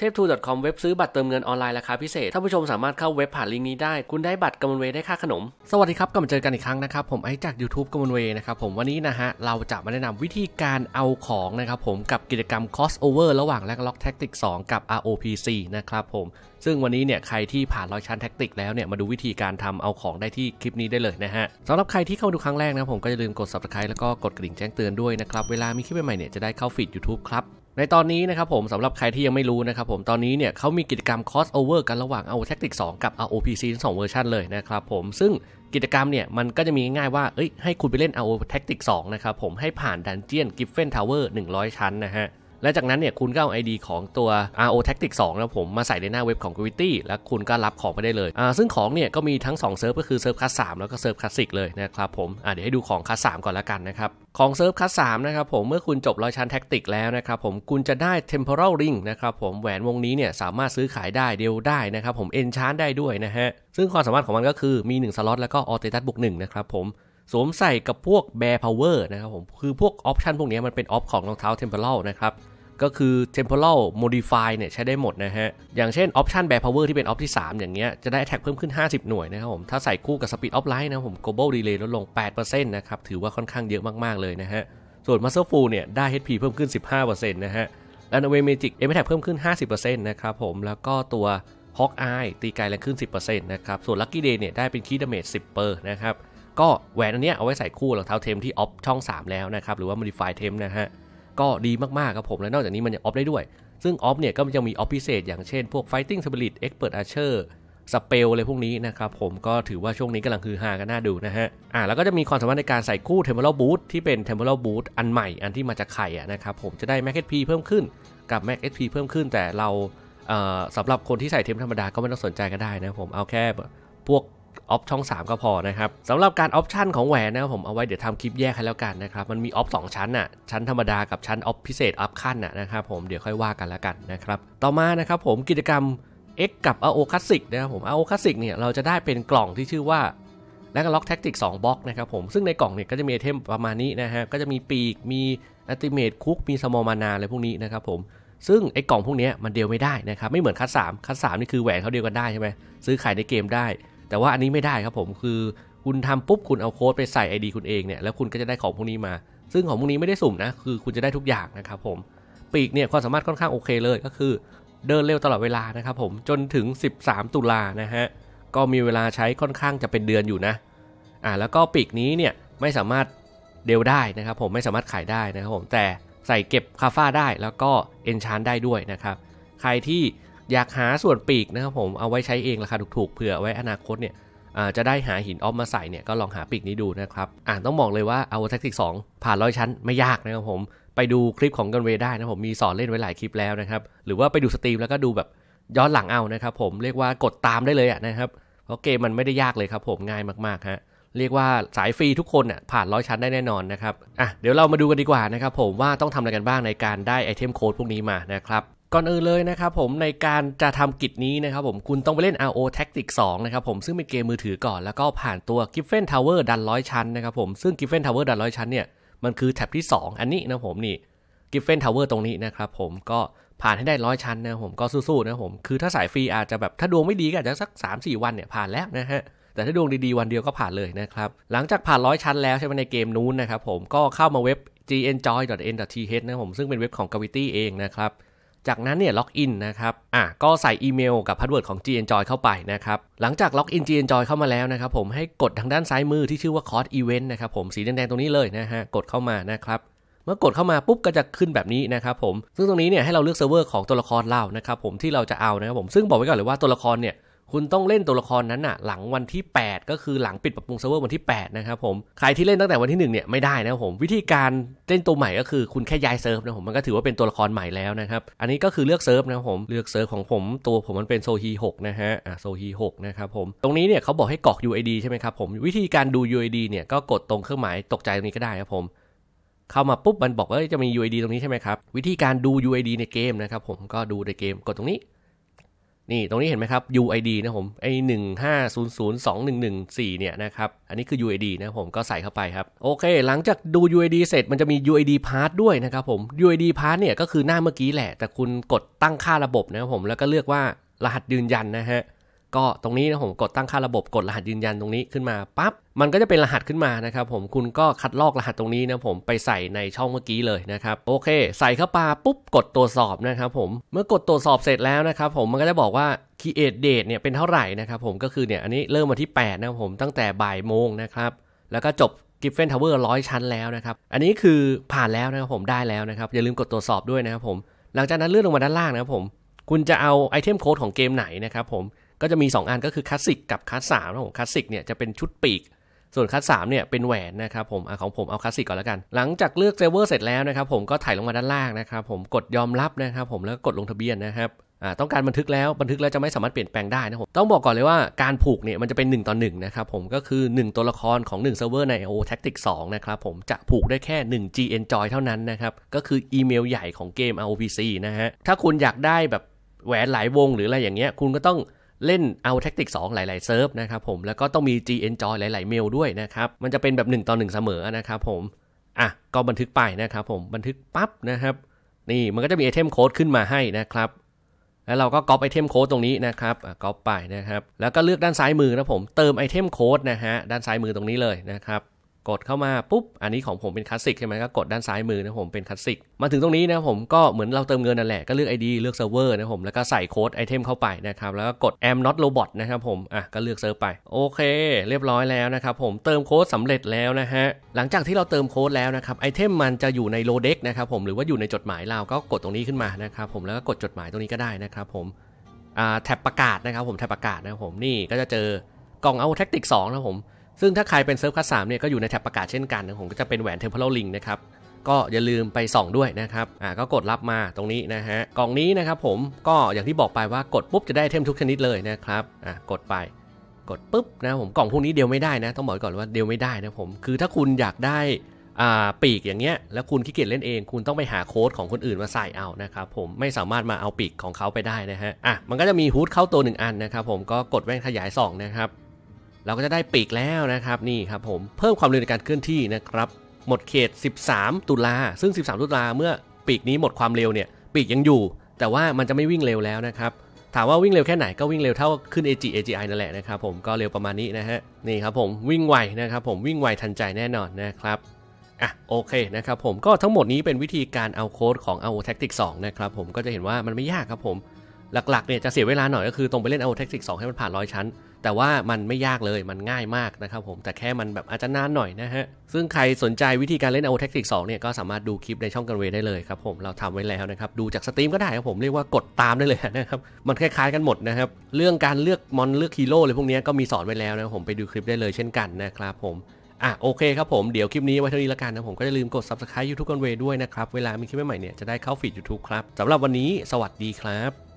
เทพทู .com เว็บซื้อบัตรเติมเงินออนไลน์ราคาพิเศษท่านผู้ชมสามารถเข้าเว็บผ่านลิงก์นี้ได้คุณได้บัตรกมลเวได้ค่าขนม สวัสดีครับ กลับมาเจอกันอีกครั้งนะครับ ผมไอจาก YouTube กมลเวนะครับผมวันนี้นะฮะเราจะมาแนะนำวิธีการเอาของนะครับผมกับกิจกรรม c ส o s เ o v e r ระหว่างแลกล็อกแท็กติก2กับ ROPC นะครับผมซึ่งวันนี้เนี่ยใครที่ผ่านร้อยชั้นแท็กติกแล้วเนี่ยมาดูวิธีการทำเอาของได้ที่คลิปนี้ได้เลยนะฮะสำหรับใครที่เข้ามาดูครั้งแรกนะผมก็จะลืมกด subscribe แล้วก็กดกระดิ่งแจ้งเตือนด้วยนะครับเวลามีคลิปใหม่เนี่ยจะได้เข้าฟีด YouTube ครับในตอนนี้นะครับผมสำหรับใครที่ยังไม่รู้นะครับผม ตอนนี้เนี่ยเขามีกิจกรรม crossover กันระหว่าง AO Tactics 2กับ AO PC ทั้งสองเวอร์ชันเลยนะครับผม ซึ่งกิจกรรมเนี่ยมันก็จะมีง่ายๆว่าเอ้ยให้คุณไปเล่น AO Tactics 2นะครับผมให้ผ่านดันเจียนกิฟเฟนทาวเวอร์100 ชั้นนะฮะและจากนั้นเนี่ยคุณก็เอา ID ของตัว RO Tactic 2นะผมมาใส่ในหน้าเว็บของ Gravity แล้วคุณก็รับของไปได้เลยอ่าซึ่งของเนี่ยก็มีทั้ง 2 เซิร์ฟก็คือเซิร์ฟคัสสามแล้วก็เซิร์ฟคัสสิกเลยนะครับผมอ่าเดี๋ยวให้ดูของคัสสามก่อนละกันนะครับ ของเซิร์ฟคัสสามนะครับผมเมื่อคุณจบรอยชันแท็กติกแล้วนะครับผมคุณจะได้ temporal ring นะครับผม แหวนวงนี้เนี่ยสามารถซื้อขายได้เดียวได้นะครับผมเอนชานได้ด้วยนะฮะซึ่งความสามารถของมันก็คือมี1สล็อตแล้วก็ออเตตัสบวกหนึ่งนะครับผมสวมใส่กับพวกแบร์พาวเวอร์นะครับผมคือพวกออปชันพวกนี้มันเป็นออฟของรองเท้าเทมเพลนะครับ ก็คือ temporal modify เนี่ยใช้ได้หมดนะฮะอย่างเช่น option bear power ที่เป็น off ที่ 3 อย่างเงี้ยจะได้ attack เพิ่มขึ้น 50 หน่วยนะครับผมถ้าใส่คู่กับ speed of l i น์นะผม global delay ลดลง 8%นะครับ ถือว่าค่อนข้างเยอะมาก ๆ เลยนะฮะส่วน muscle full เนี่ย ได้ hp เพิ่มขึ้น 15%นะฮะแล้ว a w a ม magic a m a ท t a c k เพิ่มขึ้น 50%นะครับผมแล้วก็ตัว hawk eye ตีไกลแรงขึ้น 10%นะครับส่วน lucky day เนี่ยได้เป็นคีย์ a m เมจ10%นะครับก็แหวนอันนี้เอาไว้ใส่คู่รองเท้าเทมที่ออฟช่อง 3 แล้วนะครับ หรือว่า modify เทมนะฮะก็ดีมากๆครับผม และนอกจากนี้มันยังออฟได้ด้วย ซึ่งออฟเนี่ยก็ยังมีออฟพิเศษอย่างเช่นพวก fighting spirit expert archer สเปลอะไรพวกนี้นะครับผมก็ถือว่าช่วงนี้กำลังคือฮากันน่าดูนะฮะอ่าแล้วก็จะมีความสามารถในการใส่คู่เทมเพลบูทที่เป็นเทมเพลบูทอันใหม่อันที่มาจากไข่นะครับผมจะได้แม็กเอสพีเพิ่มขึ้นกับแม็กเอสพีเพิ่มขึ้น แต่เราสำหรับคนที่ใส่เทมธรรมดาก็ไม่ต้องสนใจก็ได้นะผมเอาแค่พวกออฟช่อง 3 ก็พอนะครับสำหรับการออฟชันของแหวนนะครับผมเอาไว้ เดี๋ยวทำคลิปแยกให้แล้วกันนะครับ มันมีออฟสองชั้นอ่ะชั้นธรรมดากับชั้นออฟพิเศษออฟขั้นอ่ะนะครับผมเดี๋ยวค่อยว่ากันแล้วกันนะครับ ต่อมานะครับผมกิจกรรม X กับ AO Classic นะครับผม AO Classic เนี่ยเราจะได้เป็นกล่องที่ชื่อว่าแล้วก็ล็อกแท็กติก2บล็อกนะครับผมซึ่งในกล่องเนี่ยก็จะมีเทมประมาณนี้นะฮะก็จะมีปีกมีอัติเมตคุก มีสมอมานาอะไรพวกนี้นะครับผมซึ่งไอ้กล่องพวกนี้มันเดียวไม่ได้นะครับไม่เหมือนคัสสามคัสสามนี่คือแหวนเขาเดียวกันได้ใช่ไหมซื้อขายในเกมได้แต่ว่าอันนี้ไม่ได้ครับผมคือคุณทำปุ๊บคุณเอาโค้ดไปใส่ ID คุณเองเนี่ยแล้วคุณก็จะได้ของพวกนี้มา ซึ่งของพวกนี้ไม่ได้สุ่มนะคือคุณจะได้ทุกอย่างนะครับผมปีกเนี่ยความสามารถค่อนข้างโอเคเลยก็คือเดินเร็วตลอดเวลานะครับผมจนถึง 13 ตุลานะฮะก็มีเวลาใช้ค่อนข้างจะเป็นเดือนอยู่นะอ่าแล้วก็ปีกนี้เนี่ยไม่สามารถเดลได้นะครับผมไม่สามารถขายได้นะครับผมแต่ใส่เก็บคาฟ้าได้ แล้วก็เอนชานได้ด้วยนะครับ ใครที่อยากหาส่วนปีกนะครับผมเอาไว้ใช้เอง ราคาถูก ๆ เผื่อไว้อนาคตเนี่ยจะได้หาหินออฟมาใส่เนี่ยก็ลองหาปีกนี้ดูนะครับ อ่านต้องบอกเลยว่าเอาแท็กติกสองผ่านร้อยชั้นไม่ยากนะครับผม ไปดูคลิปของกันเวได้นะผม มีสอนเล่นไว้หลายคลิปแล้วนะครับ หรือว่าไปดูสตรีมแล้วก็ดูแบบย้อนหลังเอานะครับผมเรียกว่ากดตามได้เลยนะครับ เพราะเกมมันไม่ได้ยากเลยครับ ผมง่ายมากๆฮะเรียกว่าสายฟรีทุกคนอ่ะผ่านร้อยชั้นได้แน่นอนนะครับอ่ะเดี๋ยวเรามาดูกันดีกว่านะครับผมว่าต้องทำอะไรกันบ้างในการได้ไอเทมโค้ดพวกนี้มานะครับก่อนอื่นเลยนะครับผมในการจะทำกิจนี้นะครับ ผมคุณต้องไปเล่น RO Tactic s 2นะครับผมซึ่งเป็นเกมมือถือก่อนแล้วก็ผ่านตัว Giffen Tower ดันร้อยชั้นนะครับผมซึ่ง Giffen Tower ดันร้อยชั้นเนี่ยมันคือแท็บที่2 อันนี้นะผมนี่ Giffen Tower ตรงนี้นะครับผมก็ผ่านให้ได้ร้อยชั้นนะผมก็สู้ๆนะผมคือถ้าสายฟรีอาจจะแบบถ้าดวงไม่ดีก็อาจจะสัก3-4 วันเนี่ยผ่านแล้วนะฮะแต่ถ้าดวงดีๆวันเดียวก็ผ่านเลยนะครับหลังจากผ่านร้อยชั้นแล้วใช่ไหมในเกมนู้นนะครับ ผมก็เข้ามาเว็บ gnjoy.n.th นะผมซึ่งเป็นเว็บของ Gravity เองนะครับจากนั้นเนี่ยล็อกอินนะครับ อ่ะก็ใส่อีเมลกับพาสเวิร์ดของ g e n j o y เข้าไปนะครับ หลังจากล็อกอิน g e n j o y เข้ามาแล้วนะครับผมให้กดทางด้านซ้ายมือที่ชื่อว่า Cost Event นะครับผมสีแดงๆตรงนี้เลยนะฮะกดเข้ามานะครับ เมื่อกดเข้ามาปุ๊บก็จะขึ้นแบบนี้นะครับผมซึ่งตรงนี้เนี่ยให้เราเลือกเซิร์ฟเวอร์ของตัวละครเรานะครับผมที่เราจะเอานะครับผมซึ่งบอกไว้ก่อนเลยว่าตัวละครเนี่ยคุณต้องเล่นตัวละครนั้นอะหลังวันที่ 8 ก็คือหลังปิดปรับปรุงเซิร์ฟเวอร์วันที่8นะครับผมใครที่เล่นตั้งแต่วันที่1เนี่ยไม่ได้นะผมวิธีการเล่นตัวใหม่ก็คือคุณแค่ย้ายเซิร์ฟนะผมมันก็ถือว่าเป็นตัวละครใหม่แล้วนะครับอันนี้ก็คือเลือกเซิร์ฟนะผมเลือกเซิร์ฟของผมตัวผมมันเป็นโซฮีหกนะฮะอ่าโซฮีหกนะครับผมตรงนี้เนี่ยเขาบอกให้กรอก UID ใช่ไหมครับผมวิธีการดู UID เนี่ยก็กดตรงเครื่องหมายตกใจตรงนี้ก็ได้ครับผม เข้ามาปุ๊บมันบอกว่าจะมี UID ตรงนี้ใช่ไหมครับ วิธีการดู UID ในเกมนะครับผมก็ดูในเกมกดตรงนี้นี่ตรงนี้เห็นไหมครับ UID นะผมไอหนึ่งห้าศูนย์ศูนย์สองหนึ่งหนึ่งสี่เนี่ยนะครับ อันนี้คือ UID นะผมก็ใส่เข้าไปครับ โอเคหลังจากดู UID เสร็จมันจะมี UID Path ด้วยนะครับผม UID Path เนี่ยก็คือหน้าเมื่อกี้แหละแต่คุณกดตั้งค่าระบบนะครับผมแล้วก็เลือกว่ารหัสยืนยันนะฮะก็ตรงนี้นะผมกดตั้งค่าระบบกดรหัสยืนยันตรงนี้ขึ้นมาปั๊บมันก็จะเป็นรหัสขึ้นมานะครับผมคุณก็คัดลอกรหัสตรงนี้นะผมไปใส่ในช่องเมื่อกี้เลยนะครับโอเค ใส่เข้าไปปุ๊บกดตรวจสอบนะครับผมเมื่อกดตรวจสอบเสร็จแล้วนะครับผมมันก็จะบอกว่า create date เนี่ยเป็นเท่าไหร่นะครับผมก็คือเนี่ยอันนี้เริ่มวันที่8นะครับผมตั้งแต่บ่ายโมงนะครับแล้วก็จบกิฟเฟนทาวเวอร์ร้อยชั้นแล้วนะครับอันนี้คือผ่านแล้วนะครับผมได้แล้วนะครับอย่าลืมกดตรวจสอบด้วยนะครับผมหลังจากนั้นเลื่อนลงมาด้านล่างนะครับผมคุณจะเอาไอเทมโค้ดของเกมไหนนะครับผมก็จะมี 2 อันก็คือคลาสสิกกับคลาสสามนะผมคลาสสิกเนี่ยจะเป็นชุดปีก ส่วนคลาสสามเนี่ยเป็นแหวนนะครับผมอของผมเอาคลาสสิกก่อนแล้วกัน หลังจากเลือกเซเวอร์เสร็จแล้วนะครับผมก็ถ่ายลงมาด้านล่างนะครับผมกดยอมรับนะครับ ผมแล้วก็กดลงทะเบียนนะครับต้องการบันทึกแล้วบันทึกแล้วจะไม่สามารถเปลี่ยนแปลงได้นะผมต้องบอกก่อนเลยว่าการผูกเนี่ยมันจะเป็น1ต่อ1นะครับผมก็คือ 1 ตัวละครของ1เซิร์ฟเวอร์ใน o Tactic 2นะครับผมจะผูกได้แค่1 GN e Joy เท่านั้นนะครับก็คืออีเมลใหญ่ของเกม ROPC นะฮะถ้าคุณอยากได้แบบแหวนหลายวงหรืออะไรอย่างเงี้ยคุณก็ต้องเล่นเอาแท็กติก2หลายๆเซิร์ฟนะครับผมแล้วก็ต้องมี GN Joy หลายๆเมลด้วยนะครับ มันจะเป็นแบบ1ต่อ 1 เสมอนะครับ ผมอ่ะก็บันทึกไปนะครับ ผมบันทึกปั๊บนะครับ นี่มันก็จะมีไอเทมโค้ดขึ้นมาให้นะครับ แล้วเราก็ก๊อปไอเทมโค้ดตรงนี้นะครับก๊อปไปนะครับ แล้วก็เลือกด้านซ้ายมือนะผมเติมไอเทมโค้ดนะฮะด้านซ้ายมือตรงนี้เลยนะครับกดเข้ามาปุ๊บอันนี้ของผมเป็นคลาสสิกใช่ไหมก็กดด้านซ้ายมือนะผมเป็นคลาสสิกมาถึงตรงนี้นะผมก็ เหมือนเราเติมเงินนั่นแหละก็เลือก ID เลือกเซิร์ฟเวอร์นะผมแล้วก็ใส่โค้ดไอเทมเข้าไปนะครับแล้วก็กด am not robot นะครับผมอ่ะก็เลือกเซิร์ฟไปโอเคเรียบร้อยแล้วนะครับผมเติมโค้ดสำเร็จแล้วนะฮะหลังจากที่เราเติมโค้ดแล้วนะครับไอเทมมันจะอยู่ในโลเด็กนะครับผมหรือว่าอยู่ในจดหมายเราก็กดตรงนี้ขึ้นมานะครับผมแล้วก็กดจดหมายตรงนี้ก็ได้นะครับผมอ่าแท็บประกาศนะครับผมแท็บประกาศนะครับผมนี่ก็จะเจอกล่องเอาแท็กติก2นะผมซึ่งถ้าใครเป็นเซิร์ฟคัสสามเนี่ยก็อยู่ในแท็บประกาศเช่นกันผมก็จะเป็นแหวนเทมเพลลิงนะครับก็อย่าลืมไปส่องด้วยนะครับอ่าก็กดรับมาตรงนี้นะฮะกล่องนี้นะครับผมก็อย่างที่บอกไปว่ากดปุ๊บจะได้เทมทุกชนิดเลยนะครับอ่ากดไปกดปุ๊บนะผมกล่องพวกนี้เดียวไม่ได้นะ ต้องบอกก่อนว่าเดียวไม่ได้นะผมคือถ้าคุณอยากได้อ่าปีกอย่างเงี้ยแล้วคุณขี้เกียจเล่นเอง คุณต้องไปหาโค้ดของคนอื่นมาใส่เอานะครับผมไม่สามารถมาเอาปีกของเขาไปได้นะฮะอ่ะมันก็จะมีฮูดเข้าตัวหนึ่งอันนะครับ ผมก็กดแว่นขยายส่องนะครับเราก็จะได้ปีกแล้วนะครับ นี่ครับผมเพิ่มความเร็วในการเคลื่อนที่นะครับหมดเขต 13 ตุลา ซึ่ง 13 ตุลาเมื่อปีกนี้หมดความเร็วเนี่ยปีกยังอยู่ แต่ว่ามันจะไม่วิ่งเร็วแล้วนะครับถามว่าวิ่งเร็วแค่ไหน ก็วิ่งเร็วเท่าขึ้น AG AGI นั่นแหละนะครับผมก็เร็วประมาณนี้นะฮะนี่ครับผมวิ่งไวนะครับผมวิ่งไวทันใจแน่นอนนะครับอ่ะโอเคนะครับผมก็ทั้งหมดนี้เป็นวิธีการเอาโค้ดของ AO Tactics 2 นะครับผมก็จะเห็นว่ามันไม่ยากครับผมหลักๆเนี่ย จะเสียเวลาหน่อยก็คือตรงไปเล่นเอาเทคนิคสองให้มันผ่านร้อยชั้น แต่ว่ามันไม่ยากเลย มันง่ายมากนะครับผม แต่แค่มันแบบอาจจะนานหน่อยนะฮะ ซึ่งใครสนใจวิธีการเล่นเอาเทคนิคสองเนี่ย ก็สามารถดูคลิปในช่องกันเวได้เลยครับผม เราทำไว้แล้วนะครับ ดูจากสตรีมก็ได้ครับผม เรียกว่ากดตามได้เลยนะครับ มันคล้ายๆกันหมดนะครับ เรื่องการเลือกมอนเลือกฮีโร่อะไรพวกนี้ก็มีสอนไว้แล้วนะผม ไปดูคลิปได้เลยเช่นกันนะครับผมอ่ะโอเคครับผม เดี๋ยวคลิปนี้ไว้เท่านี้ละกันนะผมก็อย่าลืมกด subscribe YouTube กันเวด้วยนะครับเวลามีคลิปใหม่เนี่ยจะได้เข้าฟีด YouTube ครับสำหรับวันนี้สวัสดีครับ